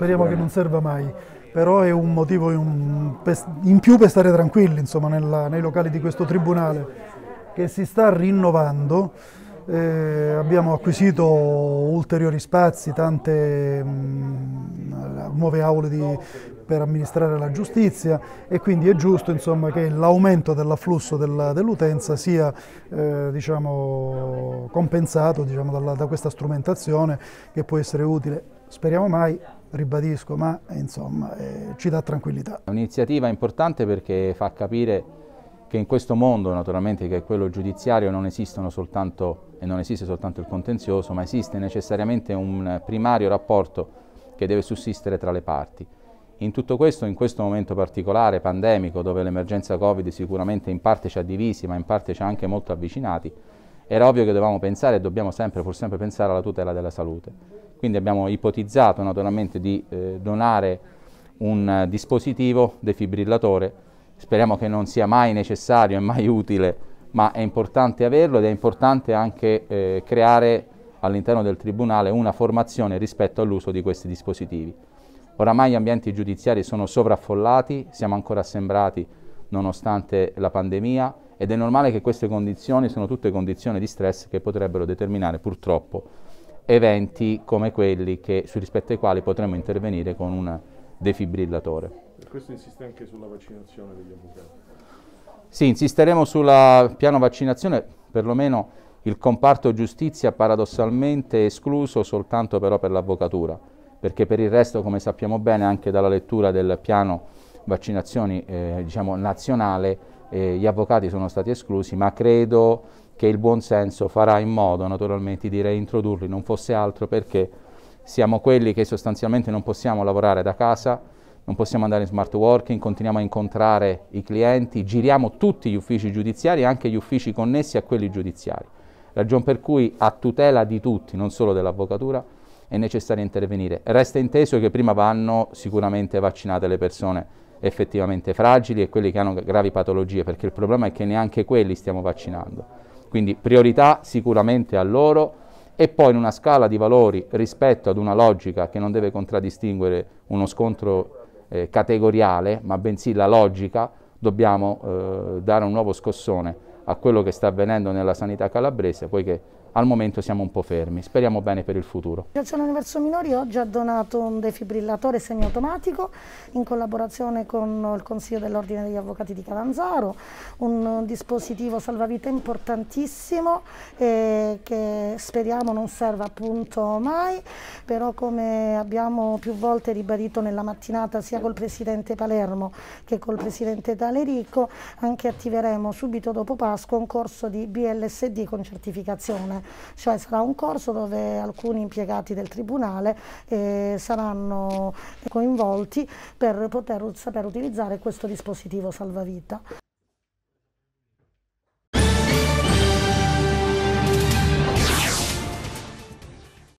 speriamo che non serva mai, però è un motivo in, in più per stare tranquilli insomma, nella, nei locali di questo Tribunale che si sta rinnovando. Eh, abbiamo acquisito ulteriori spazi, tante mh, mm, nuove aule di, per amministrare la giustizia e quindi è giusto insomma, che l'aumento dell'afflusso dell'utenza sia eh, diciamo, compensato diciamo, dalla, da questa strumentazione che può essere utile, speriamo mai, ribadisco, ma insomma eh, ci dà tranquillità. È un'iniziativa importante perché fa capire che in questo mondo, naturalmente, che è quello giudiziario, non esistono soltanto e non esiste soltanto il contenzioso, ma esiste necessariamente un primario rapporto che deve sussistere tra le parti. In tutto questo, in questo momento particolare, pandemico, dove l'emergenza Covid sicuramente in parte ci ha divisi, ma in parte ci ha anche molto avvicinati, era ovvio che dovevamo pensare e dobbiamo sempre, pur sempre pensare alla tutela della salute. Quindi abbiamo ipotizzato naturalmente di eh, donare un eh, dispositivo defibrillatore, speriamo che non sia mai necessario e mai utile, ma è importante averlo ed è importante anche eh, creare all'interno del Tribunale una formazione rispetto all'uso di questi dispositivi. Oramai gli ambienti giudiziari sono sovraffollati, siamo ancora sembrati nonostante la pandemia ed è normale che queste condizioni sono tutte condizioni di stress che potrebbero determinare purtroppo eventi come quelli che, rispetto ai quali potremmo intervenire con un defibrillatore. Per questo insiste anche sulla vaccinazione degli avvocati? Sì, insisteremo sul piano vaccinazione, perlomeno il comparto giustizia paradossalmente escluso soltanto però per l'avvocatura, perché per il resto, come sappiamo bene, anche dalla lettura del piano vaccinazioni eh, diciamo, nazionale, eh, gli avvocati sono stati esclusi, ma credo che il buonsenso farà in modo naturalmente di reintrodurli, non fosse altro perché siamo quelli che sostanzialmente non possiamo lavorare da casa, non possiamo andare in smart working, continuiamo a incontrare i clienti, giriamo tutti gli uffici giudiziari, anche gli uffici connessi a quelli giudiziari. Ragion per cui a tutela di tutti, non solo dell'avvocatura, è necessario intervenire. Resta inteso che prima vanno sicuramente vaccinate le persone effettivamente fragili e quelli che hanno gravi patologie, perché il problema è che neanche quelli stiamo vaccinando. Quindi priorità sicuramente a loro e poi in una scala di valori rispetto ad una logica che non deve contraddistinguere uno scontro eh, categoriale, ma bensì la logica, dobbiamo eh, dare un nuovo scossone a quello che sta avvenendo nella sanità calabrese, poiché al momento siamo un po' fermi, speriamo bene per il futuro. La L'associazione Universo Minori oggi ha donato un defibrillatore semiautomatico in collaborazione con il Consiglio dell'Ordine degli Avvocati di Calanzaro, un dispositivo salvavita importantissimo eh, che speriamo non serva appunto mai, però come abbiamo più volte ribadito nella mattinata sia col Presidente Palermo che col Presidente D'Alerico, anche attiveremo subito dopo Pasqua un corso di BLSD con certificazione cioè sarà un corso dove alcuni impiegati del Tribunale eh, saranno coinvolti per poter sapere utilizzare questo dispositivo salvavita.